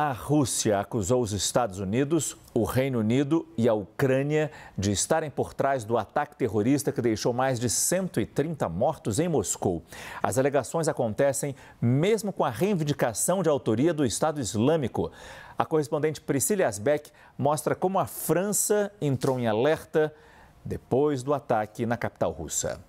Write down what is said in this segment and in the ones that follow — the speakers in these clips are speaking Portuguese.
A Rússia acusou os Estados Unidos, o Reino Unido e a Ucrânia de estarem por trás do ataque terrorista que deixou mais de 130 mortos em Moscou. As alegações acontecem mesmo com a reivindicação de autoria do Estado Islâmico. A correspondente Priscila Asbeck mostra como a França entrou em alerta depois do ataque na capital russa.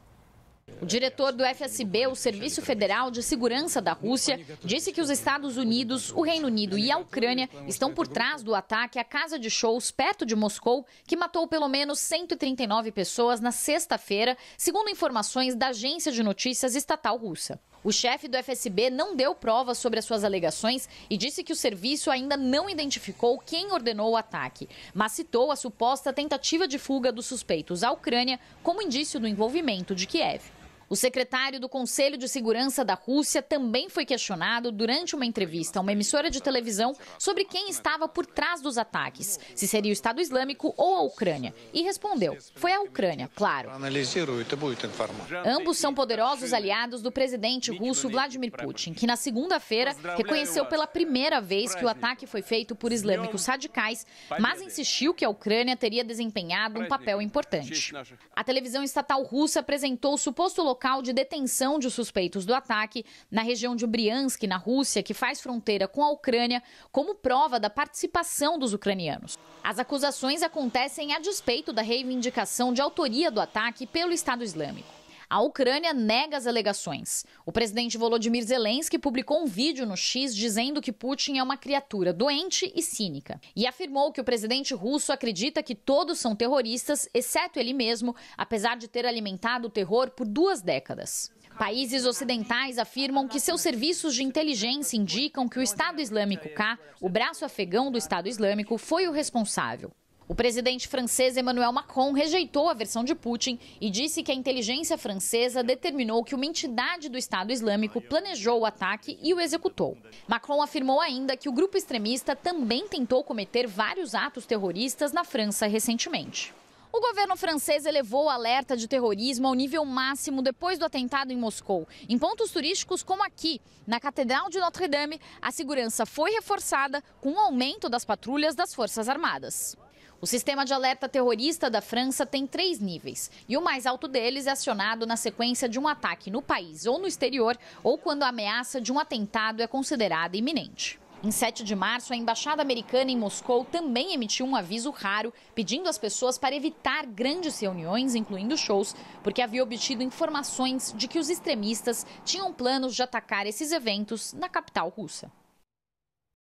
O diretor do FSB, o Serviço Federal de Segurança da Rússia, disse que os Estados Unidos, o Reino Unido e a Ucrânia estão por trás do ataque à casa de shows perto de Moscou, que matou pelo menos 139 pessoas na sexta-feira, segundo informações da agência de notícias estatal russa. O chefe do FSB não deu provas sobre as suas alegações e disse que o serviço ainda não identificou quem ordenou o ataque, mas citou a suposta tentativa de fuga dos suspeitos à Ucrânia como indício do envolvimento de Kiev. O secretário do Conselho de Segurança da Rússia também foi questionado durante uma entrevista a uma emissora de televisão sobre quem estava por trás dos ataques, se seria o Estado Islâmico ou a Ucrânia, e respondeu: foi a Ucrânia, claro. Ambos são poderosos aliados do presidente russo Vladimir Putin, que na segunda-feira reconheceu pela primeira vez que o ataque foi feito por islâmicos radicais, mas insistiu que a Ucrânia teria desempenhado um papel importante. A televisão estatal russa apresentou o suposto local local de detenção de suspeitos do ataque na região de Briansk, na Rússia, que faz fronteira com a Ucrânia, como prova da participação dos ucranianos. As acusações acontecem a despeito da reivindicação de autoria do ataque pelo Estado Islâmico. A Ucrânia nega as alegações. O presidente Volodymyr Zelensky publicou um vídeo no X dizendo que Putin é uma criatura doente e cínica. E afirmou que o presidente russo acredita que todos são terroristas, exceto ele mesmo, apesar de ter alimentado o terror por duas décadas. Países ocidentais afirmam que seus serviços de inteligência indicam que o Estado Islâmico K, o braço afegão do Estado Islâmico, foi o responsável. O presidente francês Emmanuel Macron rejeitou a versão de Putin e disse que a inteligência francesa determinou que uma entidade do Estado Islâmico planejou o ataque e o executou. Macron afirmou ainda que o grupo extremista também tentou cometer vários atos terroristas na França recentemente. O governo francês elevou o alerta de terrorismo ao nível máximo depois do atentado em Moscou. Em pontos turísticos como aqui, na Catedral de Notre-Dame, a segurança foi reforçada com o aumento das patrulhas das Forças Armadas. O sistema de alerta terrorista da França tem três níveis, e o mais alto deles é acionado na sequência de um ataque no país ou no exterior, ou quando a ameaça de um atentado é considerada iminente. Em 7 de março, a embaixada americana em Moscou também emitiu um aviso raro pedindo às pessoas para evitar grandes reuniões, incluindo shows, porque havia obtido informações de que os extremistas tinham planos de atacar esses eventos na capital russa.